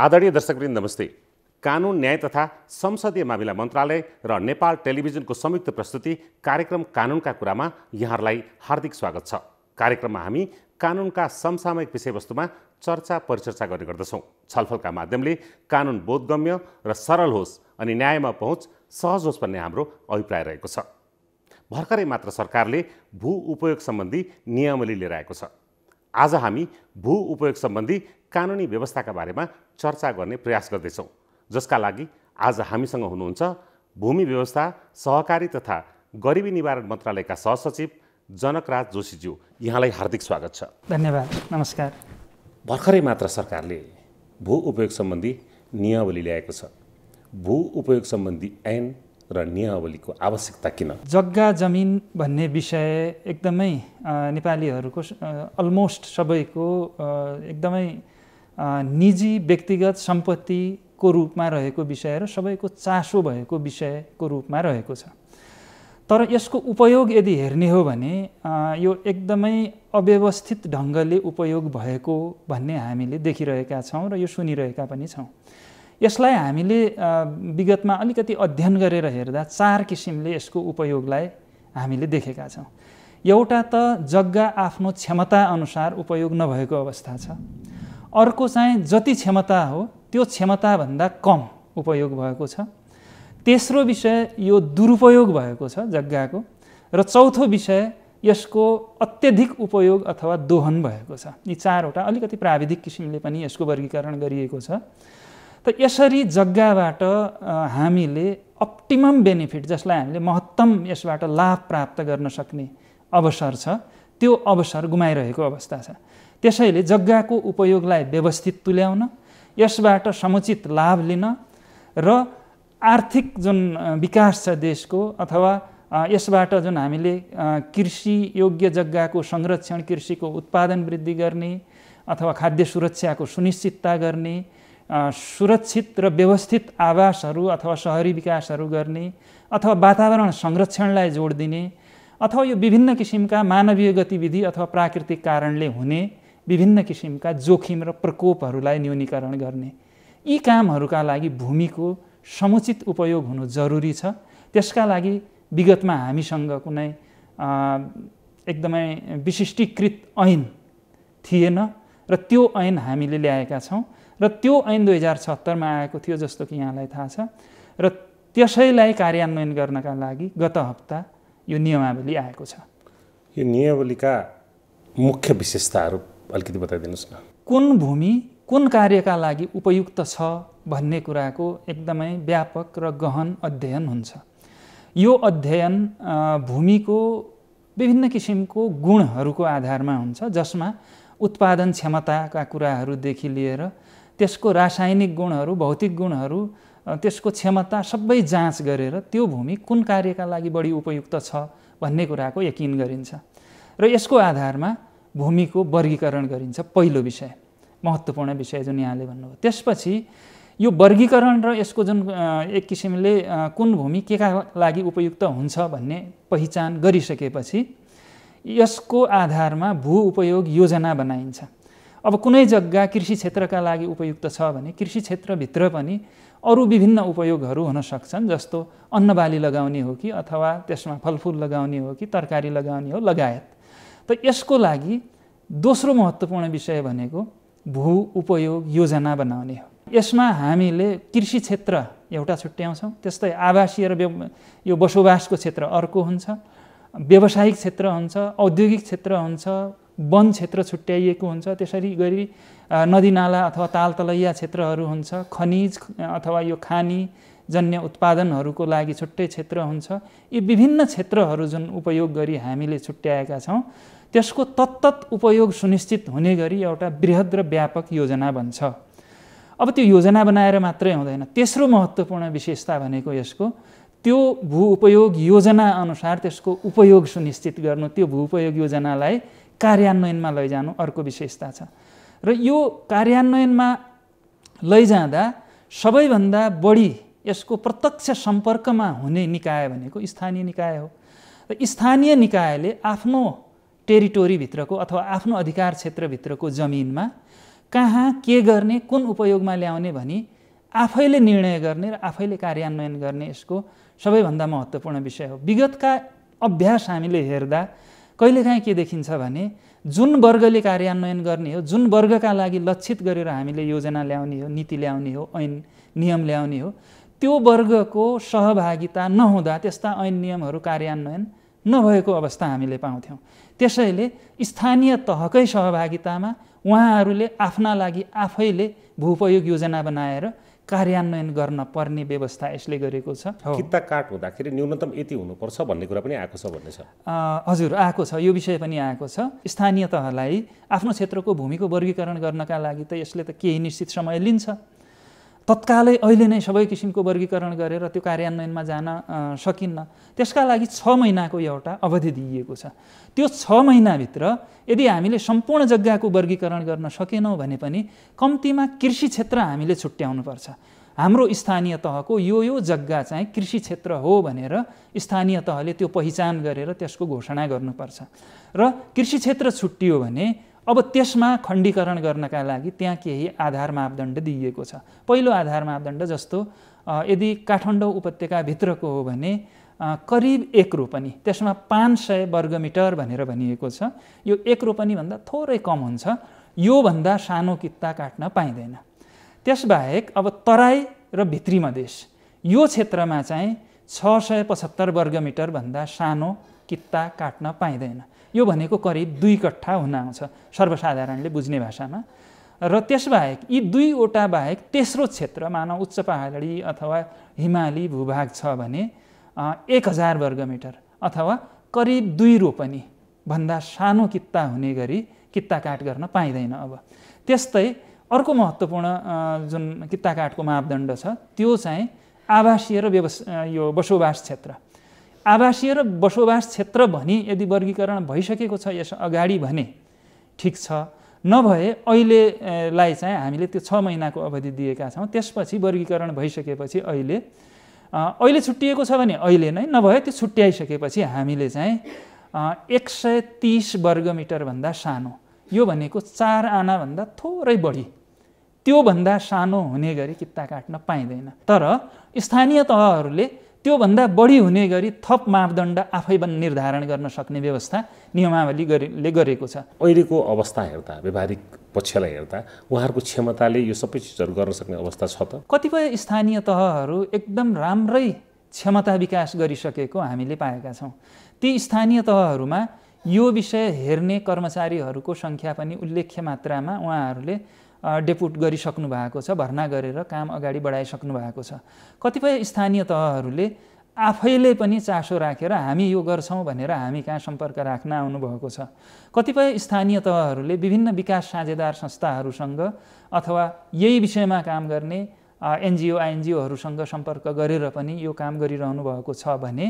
आदरणीय दर्शकवृन्द नमस्ते कानुन न्याय तथा संसदीय मामिला मन्त्रालय र नेपाल टेलिभिजनको संयुक्त प्रस्तुति कार्यक्रम कानुनका कुरामा यहाँहरूलाई हार्दिक स्वागत छ कार्यक्रममा हामी कानुनका समसामयिक विषयवस्तुमा चर्चा परिचर्चा गर्ने गर्दछौँ छलफलका माध्यमले कानुन बोधगम्य र सरल होस् अनि न्यायमा पहुँच सहज होस् भन्ने हाम्रो अभिप्राय रहेको छ भर्खरै मात्र सरकारले भू उपयोग सम्बन्धी नियमली लिएर आएको छ आज हामी भू उपयोग सम्बन्धी कानुनी व्यवस्थाका बारेमा चर्चा गर्ने प्रयास गर्दैछौँ जसका लागि आज हामीसँग हुनुहुन्छ भूमि व्यवस्था सहकारी तथा गरिबी निवारण मन्त्रालयका सहसचिव जनकराज जोशीज्यू यहाँलाई हार्दिक स्वागत छ धन्यवाद नमस्कार भर्खरै मात्र सरकारले भू उपयोग सम्बन्धी नियमावली ल्याएको छ भू उपयोग सम्बन्धी ऐन र नियमावलीको आवश्यकता किन जग्गा जमिन भन्ने विषय एकदमै नेपालीहरूको अलमोस्ट सबैको एकदमै निजी व्यक्तिगत सम्पत्तिको रूपमा रहेको विषय र सबैको चासो भएको विषयको रूपमा रहेको छ तर यसको उपयोग यदि हेर्ने हो भने यो एकदमै अव्यवस्थित ढङ्गले उपयोग भएको भन्ने हामीले देखिरहेका छौँ र यो सुनिरहेका पनि छौँ यसलाई हामीले विगतमा अलिकति अध्ययन गरेर हेर्दा चार किसिमले यसको उपयोगलाई हामीले देखेका छौँ एउटा त जग्गा आफ्नो क्षमताअनुसार उपयोग नभएको अवस्था छ अर्को चाहिँ जति क्षमता हो त्यो क्षमताभन्दा कम उपयोग भएको छ तेस्रो विषय यो दुरुपयोग भएको छ जग्गाको र चौथो विषय यसको अत्यधिक उपयोग अथवा दोहन भएको छ यी चारवटा अलिकति प्राविधिक किसिमले पनि यसको वर्गीकरण गरिएको छ त यसरी जग्गाबाट हामीले अप्टिमम बेनिफिट जसलाई हामीले महत्तम यसबाट लाभ प्राप्त गर्न सक्ने अवसर छ त्यो अवसर गुमाइरहेको अवस्था छ त्यसैले जग्गाको उपयोगलाई व्यवस्थित तुल्याउन यसबाट समुचित लाभ लिन र आर्थिक जुन विकास छ देशको अथवा यसबाट जुन हामीले कृषि योग्य जग्गाको संरक्षण कृषिको उत्पादन वृद्धि गर्ने अथवा खाद्य सुरक्षाको सुनिश्चितता गर्ने सुरक्षित र व्यवस्थित आवासहरू अथवा सहरी विकासहरू गर्ने अथवा वातावरण संरक्षणलाई जोड दिने अथवा यो विभिन्न किसिमका मानवीय गतिविधि अथवा प्राकृतिक कारणले हुने विभिन्न किसिमका जोखिम र प्रकोपहरूलाई न्यूनीकरण गर्ने यी कामहरूका लागि भूमिको समुचित उपयोग हुनु जरुरी छ त्यसका लागि विगतमा हामीसँग कुनै एकदमै विशिष्टीकृत ऐन थिएन र त्यो ऐन हामीले ल्याएका छौँ र त्यो ऐन दुई हजार छत्तरमा आएको थियो जस्तो कि यहाँलाई थाहा छ र त्यसैलाई कार्यान्वयन गर्नका लागि गत हप्ता यो नियमावली आएको छ यो नियमावलीका मुख्य विशेषताहरू अलिकति बताइदिनुहोस् न कुन भूमि कुन कार्यका लागि उपयुक्त छ भन्ने कुराको एकदमै व्यापक र गहन अध्ययन हुन्छ यो अध्ययन भूमिको विभिन्न किसिमको गुणहरूको आधारमा हुन्छ जसमा उत्पादन क्षमताका कुराहरूदेखि लिएर त्यसको रासायनिक गुणहरू भौतिक गुणहरू त्यसको क्षमता सबै जाँच गरेर त्यो भूमि कुन कार्यका लागि बढी उपयुक्त छ भन्ने कुराको यकिन गरिन्छ र यसको आधारमा भूमिको वर्गीकरण गरिन्छ पहिलो विषय महत्त्वपूर्ण विषय जुन यहाँले भन्नुभयो त्यसपछि यो वर्गीकरण र यसको जुन एक किसिमले कुन भूमि के का लागि उपयुक्त हुन्छ भन्ने पहिचान गरिसकेपछि यसको आधारमा भू उपयोग योजना बनाइन्छ अब कुनै जग्गा कृषि क्षेत्रका लागि उपयुक्त छ भने कृषि क्षेत्रभित्र पनि अरू विभिन्न उपयोगहरू हुन सक्छन् जस्तो अन्नबाली लगाउने हो कि अथवा त्यसमा फलफुल लगाउने हो कि तरकारी लगाउने हो लगायत त यसको लागि दोस्रो महत्त्वपूर्ण विषय भनेको भू उपयोग योजना बनाउने हो यसमा हामीले कृषि क्षेत्र एउटा छुट्याउँछौँ त्यस्तै आवासीय र यो बसोबासको क्षेत्र अर्को हुन्छ व्यावसायिक क्षेत्र हुन्छ औद्योगिक क्षेत्र हुन्छ वन क्षेत्र छुट्याइएको हुन्छ त्यसरी गरी नदीनाला अथवा ताल तलैया क्षेत्रहरू हुन्छ खनिज अथवा यो खानी जन्य उत्पादनहरूको लागि छुट्टै क्षेत्र हुन्छ यी विभिन्न क्षेत्रहरू जुन उपयोग गरी हामीले छुट्याएका छौँ त्यसको तत्त उपयोग सुनिश्चित हुने गरी एउटा वृहद र व्यापक योजना बन्छ अब त्यो योजना बनाएर मात्रै हुँदैन तेस्रो महत्त्वपूर्ण विशेषता भनेको यसको त्यो भू उपयोग योजना अनुसार त्यसको उपयोग सुनिश्चित गर्नु त्यो भू उपयोग योजनालाई कार्यान्वयनमा लैजानु अर्को विशेषता छ र यो कार्यान्वयनमा लैजाँदा सबैभन्दा बढी यसको प्रत्यक्ष सम्पर्कमा हुने निकाय भनेको स्थानीय निकाय हो र स्थानीय निकायले आफ्नो टेरिटोरीभित्रको अथवा आफ्नो अधिकार क्षेत्रभित्रको जमिनमा कहाँ के गर्ने कुन उपयोगमा ल्याउने भनी आफैले निर्णय गर्ने र आफैले कार्यान्वयन गर्ने यसको सबैभन्दा महत्त्वपूर्ण विषय हो विगतका अभ्यास हामीले हेर्दा कहिलेकाहीँ के देखिन्छ भने जुन वर्गले कार्यान्वयन गर्ने हो जुन वर्गका लागि लक्षित गरेर हामीले योजना ल्याउने हो नीति ल्याउने हो ऐन नियम ल्याउने हो त्यो वर्गको सहभागिता नहुँदा त्यस्ता ऐन नियमहरू कार्यान्वयन नभएको अवस्था हामीले पाउँथ्यौँ त्यसैले स्थानीय तहकै सहभागितामा उहाँहरूले आफ्ना लागि आफैले भूपयोग योजना बनाएर कार्यान्वयन गर्न पर्ने व्यवस्था यसले गरेको छ किता काट हुँदाखेरि न्यूनतम यति हुनुपर्छ भन्ने कुरा पनि आएको छ भन्ने छ हजुर आएको छ यो विषय पनि आएको छ स्थानीय तहलाई आफ्नो क्षेत्रको भूमिको वर्गीकरण गर्नका लागि त यसले त केही निश्चित समय लिन्छ तत्कालै अहिले नै सबै किसिमको वर्गीकरण गरेर त्यो कार्यान्वयनमा जान सकिन्न त्यसका लागि छ महिनाको एउटा अवधि दिइएको छ त्यो छ महिनाभित्र यदि हामीले सम्पूर्ण जग्गाको वर्गीकरण गर्न सकेनौँ भने पनि कम्तीमा कृषि क्षेत्र हामीले छुट्याउनुपर्छ हाम्रो स्थानीय तहको यो यो जग्गा चाहिँ कृषि क्षेत्र हो भनेर स्थानीय तहले त्यो पहिचान गरेर त्यसको घोषणा गर्नुपर्छ र कृषि क्षेत्र छुट्टियो भने अब त्यसमा खण्डीकरण गर्नका लागि त्यहाँ केही आधार मापदण्ड दिइएको छ पहिलो आधार मापदण्ड जस्तो यदि काठमाडौँ उपत्यकाभित्रको हो भने करिब एक रोपनी त्यसमा पाँच सय वर्ग मिटर भनेर भनिएको छ यो एक रोपनीभन्दा थोरै कम हुन्छ योभन्दा सानो कित्ता काट्न पाइँदैन त्यसबाहेक अब तराई र भित्री मधेस यो क्षेत्रमा चाहिँ छ सय पचहत्तर वर्गमिटरभन्दा सानो कित्ता काट्न पाइँदैन यो भनेको करिब दुई कट्ठा हुन आउँछ सर्वसाधारणले बुझ्ने भाषामा र त्यसबाहेक यी दुईवटा बाहेक तेस्रो क्षेत्र मानव उच्च पहाडी अथवा हिमाली भूभाग छ भने एक हजार वर्ग मिटर अथवा करिब दुई रोपनी भन्दा सानो कित्ता हुने गरी कित्ता काट गर्न पाइँदैन अब त्यस्तै अर्को महत्त्वपूर्ण जुन कित्ता काठको मापदण्ड छ त्यो चाहिँ आवासीय र व्यवस यो बसोबास क्षेत्र आवासीय र बसोबास क्षेत्र भनी यदि वर्गीकरण भइसकेको छ यस अगाडि भने ठिक छ नभए अहिलेलाई चाहिँ हामीले त्यो छ महिनाको अवधि दिएका छौँ त्यसपछि वर्गीकरण भइसकेपछि अहिले अहिले छुट्टिएको छ भने अहिले नै नभए त्यो छुट्याइसकेपछि हामीले चाहिँ एक सय तिस वर्गमिटरभन्दा सानो यो भनेको चार आनाभन्दा थोरै बढी त्योभन्दा सानो हुने गरी किता काट्न पाइँदैन तर स्थानीय तहहरूले त्योभन्दा बढी हुने गरी थप मापदण्ड आफै पनि निर्धारण गर्न सक्ने व्यवस्था नियमावली गरे गरेको छ अहिलेको अवस्था हेर्दा व्यावहारिक पक्षलाई हेर्दा उहाँहरूको क्षमताले यो सबै चिजहरू गर्न सक्ने अवस्था छ त कतिपय स्थानीय तहहरू एकदम राम्रै क्षमता विकास गरिसकेको हामीले पाएका छौँ ती स्थानीय तहहरूमा यो विषय हेर्ने कर्मचारीहरूको सङ्ख्या पनि उल्लेख्य मात्रामा उहाँहरूले डेपुट गरिसक्नु भएको छ भर्ना गरेर काम अगाडि बढाइसक्नु भएको छ कतिपय स्थानीय तहहरूले आफैले पनि चासो राखेर हामी यो गर्छौँ भनेर हामी कहाँ सम्पर्क राख्न आउनुभएको छ कतिपय स्थानीय तहहरूले विभिन्न विकास साझेदार संस्थाहरूसँग अथवा यही विषयमा काम गर्ने एनजिओ आइएनजिओहरूसँग सम्पर्क गरेर पनि यो काम गरिरहनु भएको छ भने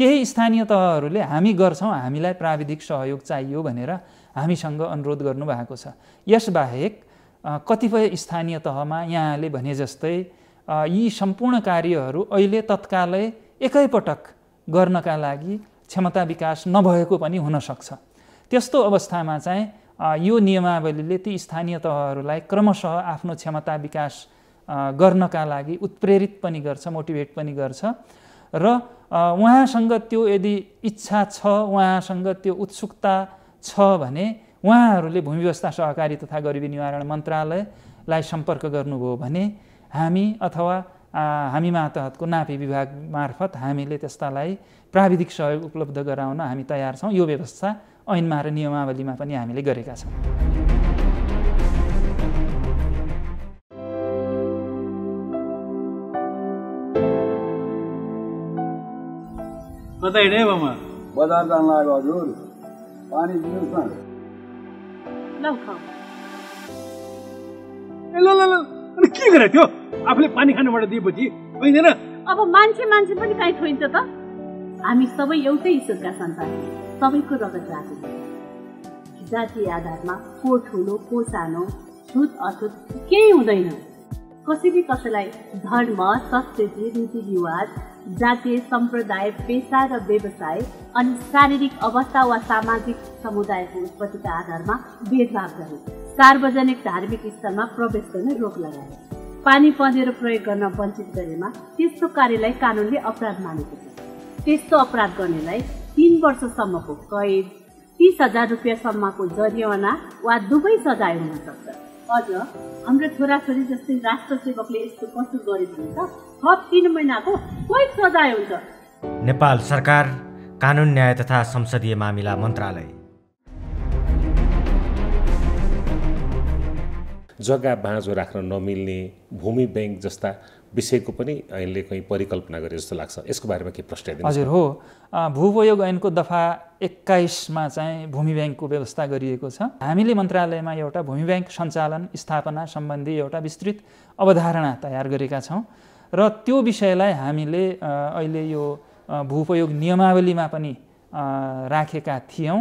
केही स्थानीय तहहरूले हामी गर्छौँ हामीलाई प्राविधिक सहयोग चाहियो भनेर हामीसँग अनुरोध गर्नुभएको छ यसबाहेक कतिपय स्थानीय तहमा यहाँले भने जस्तै यी सम्पूर्ण कार्यहरू अहिले तत्कालै एकैपटक गर्नका लागि क्षमता विकास नभएको पनि हुनसक्छ त्यस्तो अवस्थामा चाहिँ यो नियमावलीले ती स्थानीय तहहरूलाई क्रमशः आफ्नो क्षमता विकास गर्नका लागि उत्प्रेरित पनि गर्छ मोटिभेट पनि गर्छ र उहाँसँग त्यो यदि इच्छा छ उहाँसँग त्यो उत्सुकता छ भने उहाँहरूले भूमि व्यवस्था सहकारी तथा गरिबी निवारण मन्त्रालयलाई सम्पर्क गर्नुभयो भने हामी अथवा हामी मातहतको नापी विभाग मार्फत हामीले त्यस्तालाई प्राविधिक सहयोग उपलब्ध गराउन हामी तयार छौँ यो व्यवस्था ऐनमा र नियमावलीमा पनि हामीले गरेका छौँ बजार जान लाग्यो हजुर पानी दिनुहोस् न ल ल ल अनि के गरे त्यो आफूले पानी खानुबाट दिएपछि होइन अब मान्छे मान्छे पनि कहीँ थोइन्छ त हामी सबै एउटै ईश्वरका सन्तान सबैको रगत जाति आधारमा को ठुलो को सानो छुत अछुत केही हुँदैन कसैले कसैलाई धर्म संस्कृति रीतिरिवाज जातीय सम्प्रदाय पेसा र व्यवसाय अनि शारीरिक अवस्था वा सामाजिक समुदायको उत्पत्तिका आधारमा भेदभाव गरे सार्वजनिक धार्मिक स्थलमा प्रवेश गर्न रोक लगाए पानी पँधेर प्रयोग गर्न वञ्चित गरेमा त्यस्तो कार्यलाई कानूनले अपराध मानेको छ त्यस्तो अपराध गर्नेलाई तीन वर्षसम्मको कैद तिस हजार रुपियाँसम्मको जरिवाना वा दुवै सजाय हुन सक्छ अझ हाम्रो छोराछोरी जस्तै राष्ट्र सेवकले यस्तो कस्तो गरे भने त थप तिन महिनाको कोही सजाय हुन्छ नेपाल सरकार कानुन न्याय तथा संसदीय मामिला मन्त्रालय जग्गा बाँझो राख्न नमिल्ने भूमि ब्याङ्क जस्ता विषयको पनि अहिले कहीँ परिकल्पना गरे जस्तो लाग्छ यसको बारेमा के प्रश्न हजुर हो भूपयोग ऐनको दफा एक्काइसमा चाहिँ भूमि ब्याङ्कको व्यवस्था गरिएको छ हामीले मन्त्रालयमा एउटा भूमि ब्याङ्क सञ्चालन स्थापना सम्बन्धी एउटा विस्तृत अवधारणा तयार गरेका छौँ र त्यो विषयलाई हामीले अहिले यो भूपयोग नियमावलीमा पनि राखेका थियौँ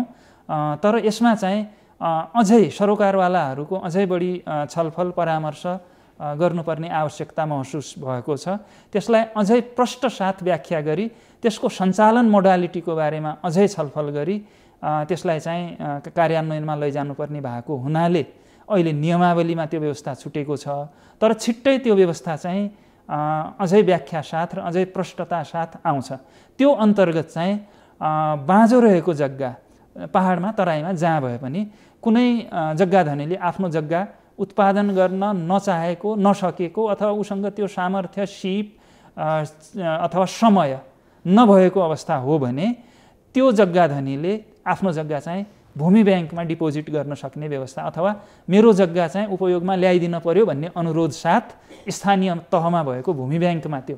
तर यसमा चाहिँ अझै सरोकारवालाहरूको अझै बढी छलफल परामर्श गर्नुपर्ने आवश्यकता महसुस भएको छ त्यसलाई अझै साथ व्याख्या गरी त्यसको सञ्चालन मोडालिटीको बारेमा अझै छलफल गरी त्यसलाई चाहिँ कार्यान्वयनमा लैजानुपर्ने भएको हुनाले अहिले नियमावलीमा त्यो व्यवस्था छुटेको छ तर छिट्टै त्यो व्यवस्था चाहिँ अझै व्याख्या साथ र अझै प्रष्टता साथ आउँछ त्यो अन्तर्गत चाहिँ बाँझो रहेको जग्गा पहाडमा तराईमा जहाँ भए पनि कुनै जग्गा धनीले आफ्नो जग्गा उत्पादन गर्न नचाहेको नसकेको अथवा उसँग त्यो सामर्थ्य सिप अथवा समय नभएको अवस्था हो भने त्यो जग्गा धनीले आफ्नो जग्गा चाहिँ भूमि ब्याङ्कमा डिपोजिट गर्न सक्ने व्यवस्था अथवा मेरो जग्गा चाहिँ उपयोगमा ल्याइदिन पऱ्यो भन्ने अनुरोध साथ स्थानीय तहमा भएको भूमि ब्याङ्कमा त्यो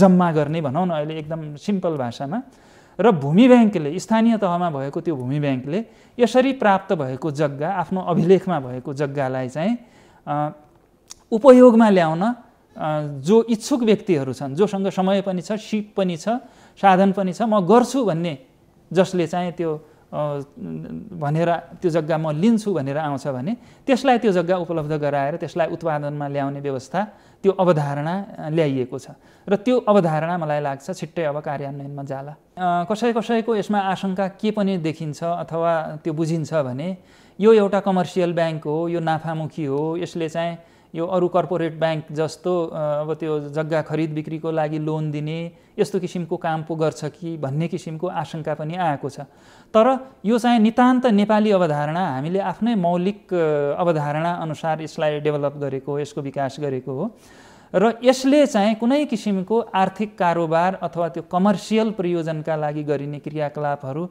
जम्मा गर्ने भनौँ न अहिले एकदम सिम्पल भाषामा र भूमि ब्याङ्कले स्थानीय तहमा भएको त्यो भूमि ब्याङ्कले यसरी प्राप्त भएको जग्गा आफ्नो अभिलेखमा भएको जग्गालाई चाहिँ उपयोगमा ल्याउन जो इच्छुक व्यक्तिहरू छन् जोसँग समय पनि छ सिप पनि छ साधन पनि छ म गर्छु भन्ने जसले चाहिँ त्यो भनेर त्यो जग्गा म लिन्छु भनेर आउँछ भने त्यसलाई त्यो जग्गा उपलब्ध गराएर त्यसलाई उत्पादनमा ल्याउने व्यवस्था त्यो अवधारणा ल्याइएको छ र त्यो अवधारणा मलाई लाग्छ छिट्टै अब कार्यान्वयनमा जाला कसै कसैको यसमा आशंका के पनि देखिन्छ अथवा त्यो बुझिन्छ भने यो एउटा कमर्सियल ब्याङ्क हो यो नाफामुखी हो यसले चाहिँ यो अरू कर्पोरेट ब्याङ्क जस्तो अब त्यो जग्गा खरिद बिक्रीको लागि लोन दिने यस्तो किसिमको काम पो गर्छ कि भन्ने किसिमको आशंका पनि आएको छ तर यो चाहिँ नितान्त नेपाली अवधारणा हामीले आफ्नै मौलिक अवधारणा अनुसार यसलाई डेभलप गरेको यसको विकास गरेको हो र यसले चाहिँ कुनै किसिमको आर्थिक कारोबार अथवा त्यो कमर्सियल प्रयोजनका लागि गरिने क्रियाकलापहरू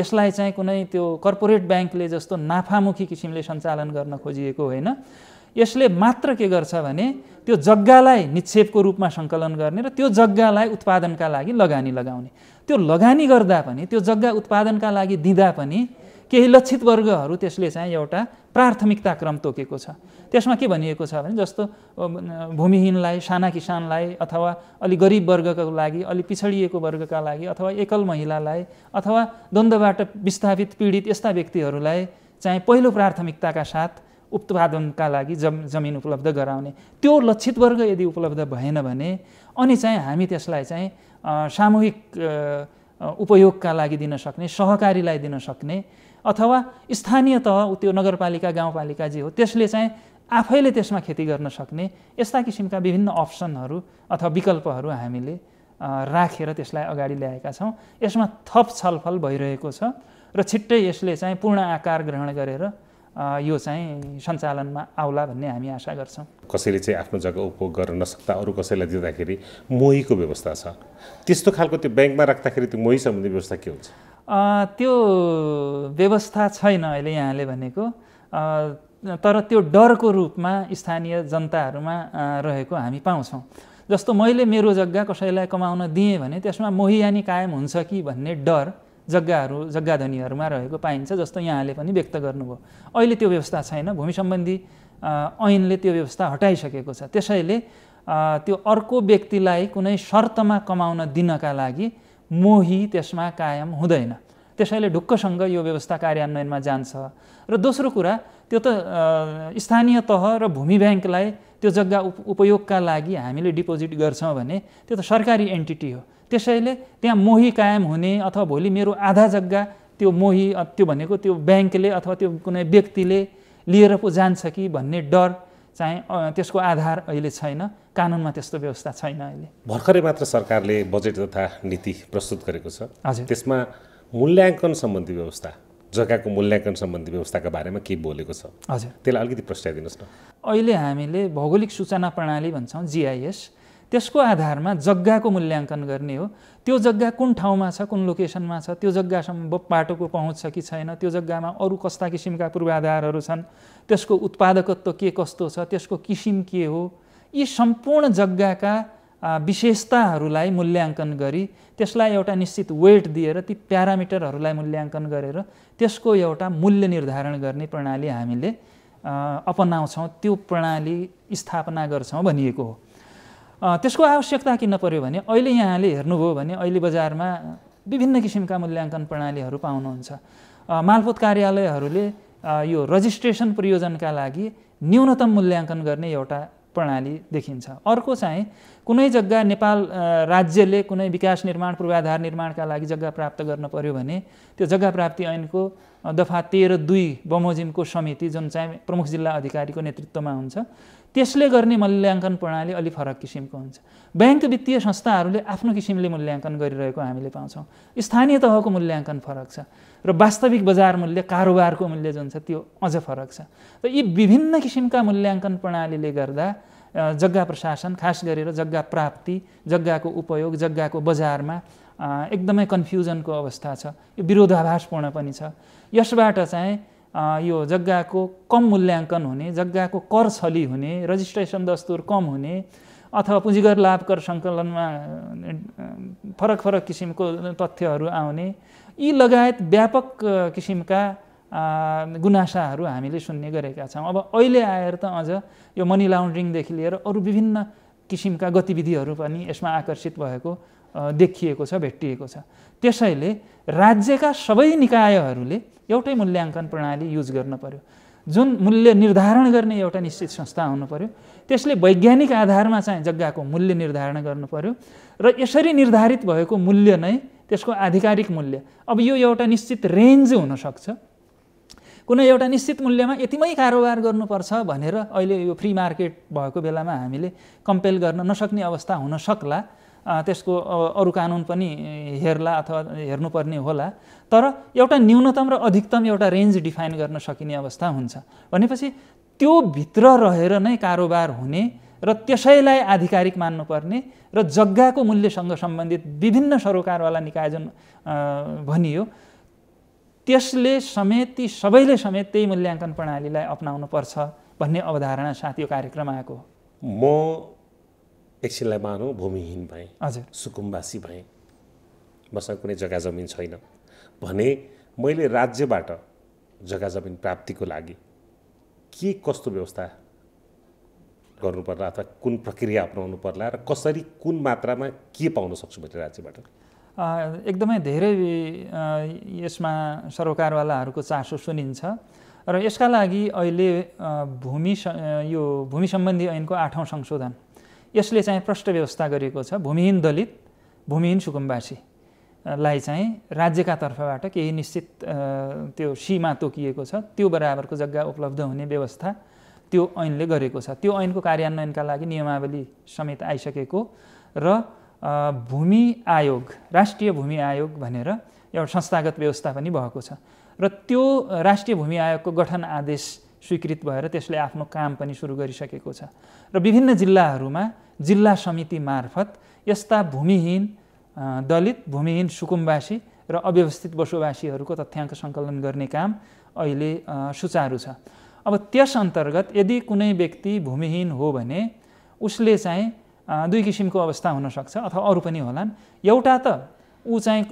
यसलाई चाहिँ कुनै त्यो कर्पोरेट ब्याङ्कले जस्तो नाफामुखी किसिमले सञ्चालन गर्न खोजिएको होइन यसले मात्र के गर्छ भने त्यो जग्गालाई निक्षेपको रूपमा सङ्कलन गर्ने र त्यो जग्गालाई उत्पादनका लागि लगानी लगाउने त्यो लगानी गर्दा पनि त्यो जग्गा उत्पादनका लागि दिँदा पनि केही लक्षित वर्गहरू त्यसले चाहिँ एउटा प्राथमिकता क्रम तोकेको छ त्यसमा के भनिएको छ भने जस्तो भूमिहीनलाई साना किसानलाई अथवा अलि गरिब वर्गको लागि अलि पिछडिएको वर्गका लागि अथवा एकल महिलालाई अथवा द्वन्द्वबाट विस्थापित पीडित यस्ता व्यक्तिहरूलाई चाहिँ पहिलो प्राथमिकताका साथ उत्पादनका लागि जम जमिन उपलब्ध गराउने त्यो लक्षित वर्ग यदि उपलब्ध भएन भने अनि चाहिँ हामी त्यसलाई चाहिँ सामूहिक उपयोगका लागि दिन सक्ने सहकारीलाई दिन सक्ने अथवा स्थानीय तह त्यो नगरपालिका गाउँपालिका जे हो त्यसले चाहिँ आफैले त्यसमा खेती गर्न सक्ने यस्ता किसिमका विभिन्न अप्सनहरू अथवा विकल्पहरू हामीले राखेर त्यसलाई अगाडि ल्याएका छौँ यसमा थप छलफल भइरहेको छ र छिट्टै यसले चाहिँ पूर्ण आकार ग्रहण गरेर यो चाहिँ सञ्चालनमा आउला भन्ने हामी आशा गर्छौँ कसैले चाहिँ आफ्नो जग्गा उपभोग गर्न नसक्दा अरू कसैलाई दिँदाखेरि मोहीको व्यवस्था छ त्यस्तो खालको त्यो ब्याङ्कमा राख्दाखेरि त्यो मोही सम्बन्धी व्यवस्था के हुन्छ त्यो व्यवस्था छैन अहिले यहाँले भनेको तर त्यो डरको रूपमा स्थानीय जनताहरूमा रहेको हामी पाउँछौँ जस्तो मैले मेरो जग्गा कसैलाई कमाउन दिएँ भने त्यसमा मोहियानी कायम हुन्छ कि भन्ने डर जग्गाहरू जग्गा धनीहरूमा रहेको पाइन्छ जस्तो यहाँले पनि व्यक्त गर्नुभयो अहिले त्यो व्यवस्था छैन भूमि सम्बन्धी ऐनले त्यो व्यवस्था हटाइसकेको छ त्यसैले त्यो अर्को व्यक्तिलाई कुनै शर्तमा कमाउन दिनका लागि मोही त्यसमा कायम हुँदैन त्यसैले ढुक्कसँग यो व्यवस्था कार्यान्वयनमा जान्छ र दोस्रो कुरा त्यो त स्थानीय तह र भूमि ब्याङ्कलाई त्यो जग्गा उप उपयोगका लागि हामीले डिपोजिट गर्छौँ भने त्यो त सरकारी एन्टिटी हो त्यसैले त्यहाँ मोही कायम हुने अथवा भोलि मेरो आधा जग्गा त्यो मोही त्यो भनेको त्यो ब्याङ्कले अथवा त्यो कुनै व्यक्तिले लिएर पो जान्छ कि भन्ने डर चाहे त्यसको आधार अहिले छैन कानुनमा त्यस्तो व्यवस्था छैन अहिले भर्खरै मात्र सरकारले बजेट तथा नीति प्रस्तुत गरेको छ हजुर त्यसमा मूल्याङ्कन सम्बन्धी व्यवस्था जग्गाको मूल्याङ्कन सम्बन्धी व्यवस्थाका बारेमा के बोलेको छ हजुर त्यसलाई अलिकति दिनुहोस् न अहिले हामीले भौगोलिक सूचना प्रणाली भन्छौँ जिआइएस त्यसको आधारमा जग्गाको मूल्याङ्कन गर्ने हो त्यो जग्गा कुन ठाउँमा छ कुन लोकेसनमा छ त्यो जग्गासम्म बाटोको पहुँच छ कि छैन त्यो जग्गामा अरू कस्ता किसिमका पूर्वाधारहरू छन् त्यसको उत्पादकत्व के कस्तो छ त्यसको किसिम के हो यी सम्पूर्ण जग्गाका विशेषताहरूलाई मूल्याङ्कन गरी त्यसलाई एउटा निश्चित वेट दिएर ती प्यारामिटरहरूलाई मूल्याङ्कन गरेर त्यसको एउटा मूल्य निर्धारण गर्ने प्रणाली हामीले अपनाउँछौँ त्यो प्रणाली स्थापना गर्छौँ भनिएको हो त्यसको आवश्यकता किन पऱ्यो भने अहिले यहाँले हेर्नुभयो भने अहिले बजारमा विभिन्न किसिमका मूल्याङ्कन प्रणालीहरू पाउनुहुन्छ मालपोत कार्यालयहरूले यो रजिस्ट्रेसन प्रयोजनका लागि न्यूनतम मूल्याङ्कन गर्ने एउटा प्रणाली देखिन्छ अर्को चाहिँ कुनै जग्गा नेपाल राज्यले कुनै विकास निर्माण पूर्वाधार निर्माणका लागि जग्गा प्राप्त गर्न पर्यो भने त्यो जग्गा प्राप्ति ऐनको दफा तेह्र दुई बमोजिमको समिति जुन चाहिँ प्रमुख जिल्ला अधिकारीको नेतृत्वमा हुन्छ त्यसले गर्ने मूल्याङ्कन प्रणाली अलि फरक किसिमको हुन्छ ब्याङ्क वित्तीय संस्थाहरूले आफ्नो किसिमले मूल्याङ्कन गरिरहेको हामीले पाउँछौँ स्थानीय तहको मूल्याङ्कन फरक छ र वास्तविक बजार मूल्य कारोबारको मूल्य जुन छ त्यो अझ फरक छ र यी विभिन्न किसिमका मूल्याङ्कन प्रणालीले गर्दा जग्गा प्रशासन खास गरेर जग्गा प्राप्ति जग्गाको उपयोग जग्गाको बजारमा एकदमै कन्फ्युजनको अवस्था छ यो विरोधाभासपूर्ण पनि छ यसबाट चाहिँ यो जग्गाको कम मूल्याङ्कन हुने जग्गाको कर छली हुने रजिस्ट्रेसन दस्तुर कम हुने अथवा पुँजीगर लाभकर सङ्कलनमा फरक फरक किसिमको तथ्यहरू आउने यी लगायत व्यापक किसिमका गुनासाहरू हामीले सुन्ने गरेका छौँ अब अहिले आएर त अझ यो मनी लाउन्ड्रिङदेखि लिएर अरू विभिन्न किसिमका गतिविधिहरू पनि यसमा आकर्षित भएको देखिएको छ भेटिएको छ त्यसैले राज्यका सबै निकायहरूले एउटै मूल्याङ्कन प्रणाली युज गर्न पर्यो जुन मूल्य निर्धारण गर्ने एउटा निश्चित संस्था हुनु पर्यो त्यसले वैज्ञानिक आधारमा चाहिँ जग्गाको मूल्य निर्धारण गर्नु पर्यो र यसरी निर्धारित भएको मूल्य नै त्यसको आधिकारिक मूल्य अब यो एउटा निश्चित रेन्ज हुनसक्छ कुनै एउटा निश्चित मूल्यमा यतिमै कारोबार गर्नुपर्छ भनेर अहिले यो फ्री मार्केट भएको बेलामा हामीले कम्पेल गर्न नसक्ने अवस्था हुन सक्ला त्यसको अरू कानुन पनि हेर्ला अथवा हेर्नुपर्ने होला तर एउटा न्यूनतम र अधिकतम एउटा रेन्ज डिफाइन गर्न सकिने अवस्था हुन्छ भनेपछि त्यो भित्र रहेर नै कारोबार हुने र त्यसैलाई आधिकारिक मान्नुपर्ने र जग्गाको मूल्यसँग सम्बन्धित विभिन्न सरोकारवाला निकाय जुन भनियो त्यसले समेत ती सबैले समेत त्यही मूल्याङ्कन प्रणालीलाई पर्छ भन्ने अवधारणा साथ यो कार्यक्रम आएको म एकछिनलाई मानौँ भूमिहीन भएँ हजुर सुकुम्बासी भएँ मसँग कुनै जग्गा जमिन छैन भने मैले राज्यबाट जग्गा जमिन प्राप्तिको लागि के कस्तो व्यवस्था गर्नुपर्ला अथवा कुन प्रक्रिया अप्नाउनु पर्ला र कसरी कुन मात्रामा के पाउन सक्छु मैले राज्यबाट एकदमै धेरै यसमा सरकारवालाहरूको चासो सुनिन्छ र यसका लागि अहिले भूमि यो भूमि सम्बन्धी ऐनको आठौँ संशोधन यसले चाहिँ प्रष्ट व्यवस्था गरेको छ भूमिहीन दलित भूमिहीन लाई चाहिँ राज्यका तर्फबाट केही निश्चित त्यो सीमा तोकिएको छ त्यो बराबरको जग्गा उपलब्ध हुने व्यवस्था त्यो ऐनले गरेको छ त्यो ऐनको कार्यान्वयनका लागि नियमावली समेत आइसकेको र भूमि आयोग राष्ट्रिय भूमि आयोग भनेर एउटा संस्थागत व्यवस्था पनि भएको छ र त्यो राष्ट्रिय भूमि आयोगको गठन आदेश स्वीकृत भएर त्यसले आफ्नो काम पनि सुरु गरिसकेको छ र विभिन्न जिल्लाहरूमा जिल्ला समिति मार्फत यस्ता भूमिहीन दलित भूमिहीन सुकुम्बासी र अव्यवस्थित बसोबासीहरूको तथ्याङ्क सङ्कलन गर्ने काम अहिले सुचारू छ अब त्यस अन्तर्गत यदि कुनै व्यक्ति भूमिहीन हो भने उसले चाहिँ दुई किसिमको अवस्था हुनसक्छ अथवा अरू पनि होलान् एउटा त ऊ चाहिँ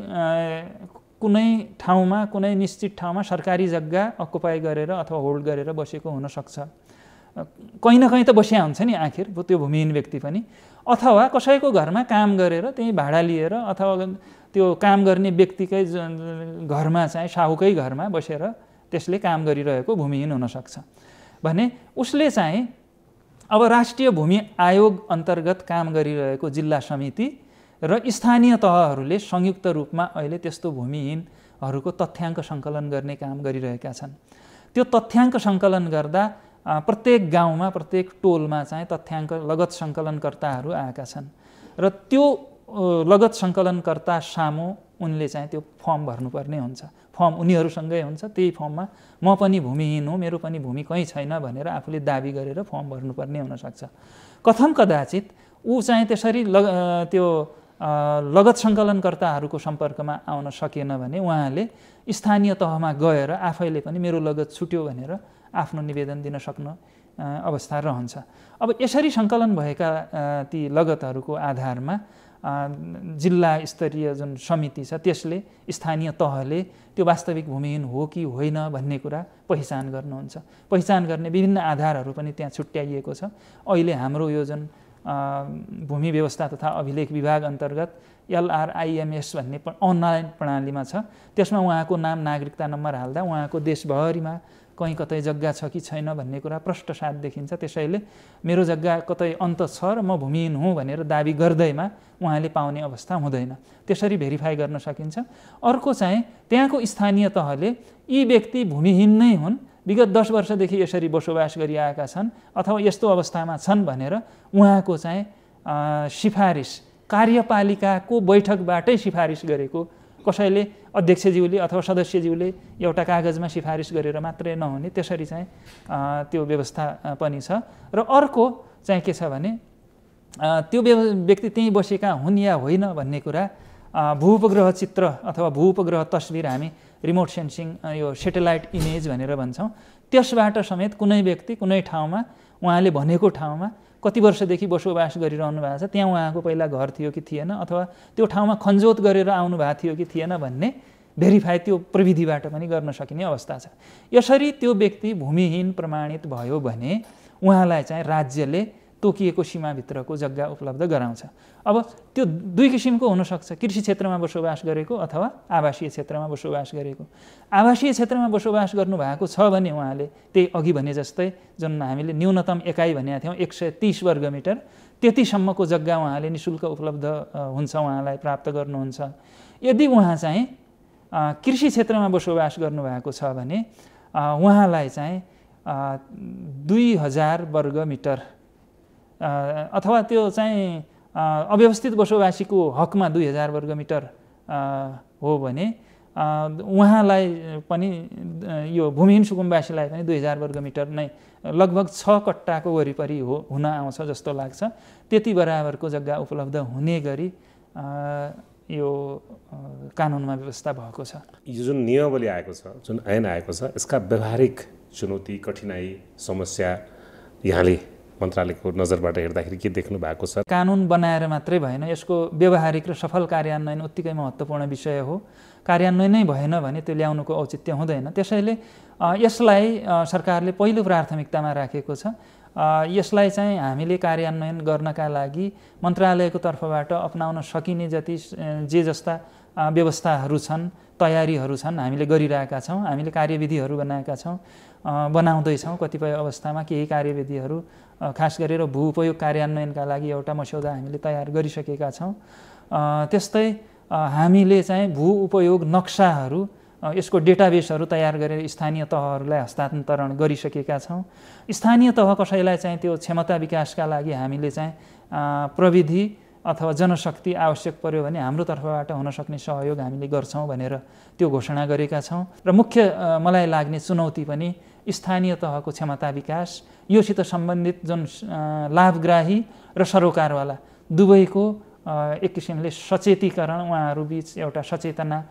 कुनै ठाउँमा कुनै निश्चित ठाउँमा सरकारी जग्गा अकुपाई गरेर अथवा होल्ड गरेर बसेको हुनसक्छ कहीँ न कहीँ त बसिया हुन्छ नि आखिर त्यो भूमिहीन व्यक्ति पनि अथवा कसैको घरमा काम गरेर त्यहीँ भाडा लिएर अथवा त्यो काम गर्ने व्यक्तिकै घरमा चाहिँ साहुकै घरमा बसेर त्यसले काम गरिरहेको भूमिहीन हुनसक्छ भने उसले चाहिँ अब राष्ट्रिय भूमि आयोग अन्तर्गत काम गरिरहेको जिल्ला समिति र स्थानीय तहहरूले संयुक्त रूपमा अहिले त्यस्तो भूमिहीनहरूको तथ्याङ्क सङ्कलन गर्ने काम गरिरहेका छन् त्यो तथ्याङ्क सङ्कलन गर्दा प्रत्येक गाउँमा प्रत्येक टोलमा चाहिँ तथ्याङ्क लगत सङ्कलनकर्ताहरू आएका छन् र त्यो लगत सङ्कलनकर्ता सामु उनले चाहिँ त्यो फर्म भर्नुपर्ने हुन्छ फर्म उनीहरूसँगै हुन्छ त्यही फर्ममा म पनि भूमिहीन हो मेरो पनि भूमि कहीँ छैन भनेर आफूले दाबी गरेर फर्म भर्नुपर्ने हुनसक्छ कथम कदाचित ऊ चाहिँ त्यसरी लग त्यो लगत सङ्कलनकर्ताहरूको सम्पर्कमा आउन सकेन भने उहाँले स्थानीय तहमा गएर आफैले पनि मेरो लगत छुट्यो भनेर आफ्नो निवेदन दिन सक्नु अवस्था रहन्छ अब यसरी सङ्कलन भएका ती लगतहरूको आधारमा जिल्ला स्तरीय जुन समिति छ त्यसले स्थानीय तहले त्यो वास्तविक भूमिहीन हो कि होइन भन्ने कुरा पहिचान गर्नुहुन्छ पहिचान गर्ने विभिन्न आधारहरू पनि त्यहाँ छुट्याइएको छ अहिले हाम्रो यो जुन भूमि व्यवस्था तथा अभिलेख विभाग अन्तर्गत एलआरआइएमएस भन्ने अनलाइन प्रणालीमा छ त्यसमा उहाँको नाम नागरिकता नम्बर हाल्दा उहाँको देशभरिमा कहीँ कतै जग्गा छ कि छैन भन्ने कुरा प्रष्ट साथ देखिन्छ त्यसैले मेरो जग्गा कतै अन्त छ र म भूमिहीन हुँ भनेर दाबी गर्दैमा उहाँले पाउने अवस्था हुँदैन त्यसरी भेरिफाई गर्न सकिन्छ अर्को चाहिँ त्यहाँको स्थानीय तहले यी व्यक्ति भूमिहीन नै हुन् विगत दस वर्षदेखि यसरी बसोबास गरिआएका छन् अथवा यस्तो अवस्थामा छन् भनेर उहाँको चाहिँ सिफारिस कार्यपालिकाको बैठकबाटै सिफारिस गरेको कसैले अध्यक्षज्यूले अथवा सदस्यज्यूले एउटा कागजमा सिफारिस गरेर मात्रै नहुने त्यसरी चाहिँ त्यो व्यवस्था पनि छ र अर्को चाहिँ के छ भने त्यो व्यक्ति त्यहीँ बसेका हुन् या होइन भन्ने कुरा भूउपग्रह चित्र अथवा भूउपग्रह तस्विर हामी रिमोट सेन्सिङ यो सेटेलाइट इमेज भनेर भन्छौँ त्यसबाट समेत कुनै व्यक्ति कुनै ठाउँमा उहाँले भनेको ठाउँमा कति वर्षदेखि बसोबास गरिरहनु भएको छ त्यहाँ उहाँको पहिला घर थियो कि थिएन अथवा त्यो ठाउँमा खन्जोत गरेर आउनु भएको थियो कि थिएन भन्ने भेरिफाई त्यो प्रविधिबाट पनि गर्न सकिने अवस्था छ यसरी त्यो व्यक्ति भूमिहीन प्रमाणित भयो भने उहाँलाई चाहिँ राज्यले तोकिएको सीमाभित्रको जग्गा उपलब्ध गराउँछ अब त्यो दुई किसिमको हुनसक्छ कृषि क्षेत्रमा बसोबास गरेको अथवा आवासीय क्षेत्रमा बसोबास गरेको आवासीय क्षेत्रमा बसोबास गर्नुभएको छ भने उहाँले त्यही अघि भने जस्तै जुन हामीले न्यूनतम एकाइ भनेका थियौँ एक सय तिस वर्ग मिटर त्यतिसम्मको जग्गा उहाँले नि शुल्क उपलब्ध हुन्छ उहाँलाई प्राप्त गर्नुहुन्छ यदि उहाँ चाहिँ कृषि क्षेत्रमा बसोबास गर्नुभएको छ भने उहाँलाई चाहिँ दुई हजार वर्ग मिटर अथवा त्यो चाहिँ अव्यवस्थित बसोबासीको हकमा दुई हजार वर्ग मिटर हो भने उहाँलाई पनि यो भूमिहीन सुकुम्बासीलाई पनि दुई हजार वर्ग मिटर नै लगभग छ कट्टाको वरिपरि हो हुन आउँछ जस्तो लाग्छ त्यति बराबरको जग्गा उपलब्ध हुने गरी यो कानुनमा व्यवस्था भएको छ यो जुन नियमावली आएको छ जुन ऐन आएको छ यसका व्यवहारिक चुनौती कठिनाई समस्या यहाँले मन्त्रालयको नजरबाट हेर्दाखेरि के देख्नु भएको छ कानुन बनाएर मात्रै भएन यसको व्यवहारिक र सफल कार्यान्वयन उत्तिकै महत्त्वपूर्ण विषय हो कार्यान्वयन नै भएन भने त्यो ल्याउनुको औचित्य हुँदैन त्यसैले यसलाई सरकारले पहिलो प्राथमिकतामा राखेको छ यसलाई चाहिँ हामीले कार्यान्वयन गर्नका लागि मन्त्रालयको तर्फबाट अप्नाउन सकिने जति जे जस्ता व्यवस्थाहरू छन् तयारीहरू छन् हामीले गरिरहेका छौँ हामीले कार्यविधिहरू बनाएका छौँ बनाउँदैछौँ कतिपय अवस्थामा केही कार्यविधिहरू खास गरेर भू उपयोग कार्यान्वयनका लागि एउटा मस्यौदा हामीले तयार गरिसकेका छौँ त्यस्तै हामीले चाहिँ भू उपयोग नक्साहरू यसको डेटाबेसहरू तयार गरेर स्थानीय तहहरूलाई हस्तान्तरण गरिसकेका छौँ स्थानीय तह कसैलाई चाहिँ त्यो क्षमता विकासका लागि हामीले चाहिँ प्रविधि अथवा जनशक्ति आवश्यक पर्यो भने हाम्रो तर्फबाट हुनसक्ने सहयोग हामीले गर्छौँ भनेर त्यो घोषणा गरेका छौँ र मुख्य मलाई लाग्ने चुनौती पनि स्थानीय तहको क्षमता विकास योसित सम्बन्धित जुन लाभग्राही र सरोकारवाला दुवैको एक किसिमले सचेतीकरण उहाँहरू बिच एउटा सचेतना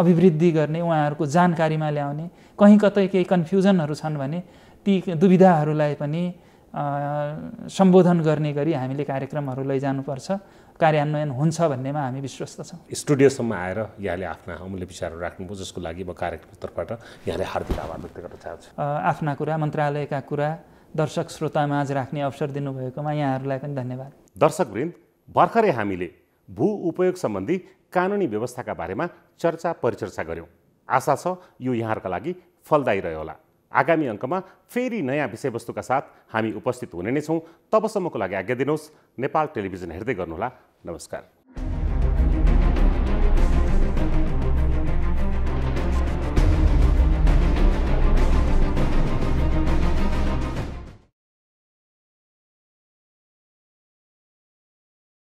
अभिवृद्धि गर्ने उहाँहरूको जानकारीमा ल्याउने कहीँ कतै केही कन्फ्युजनहरू छन् भने ती दुविधाहरूलाई पनि सम्बोधन गर्ने गरी हामीले कार्यक्रमहरू लैजानुपर्छ कार्यान्वयन हुन्छ भन्नेमा हामी विश्वस्त छौँ स्टुडियोसम्म आएर यहाँले आफ्ना अमूल्य विचारहरू राख्नुभयो जसको लागि म तर्फबाट यहाँले हार्दिक आभार व्यक्त गर्न चाहन्छु आफ्ना कुरा मन्त्रालयका कुरा दर्शक श्रोतामाझ राख्ने अवसर दिनुभएकोमा यहाँहरूलाई पनि धन्यवाद दर्शकवृन्द भर्खरै हामीले भू उपयोग सम्बन्धी कानुनी व्यवस्थाका बारेमा चर्चा परिचर्चा गऱ्यौँ आशा छ यो यहाँहरूका लागि फलदायी रह्यो होला आगामी अङ्कमा फेरि नयाँ विषयवस्तुका साथ हामी उपस्थित हुने नै छौँ तबसम्मको लागि आज्ञा दिनुहोस् नेपाल टेलिभिजन हेर्दै गर्नुहोला नमस्कार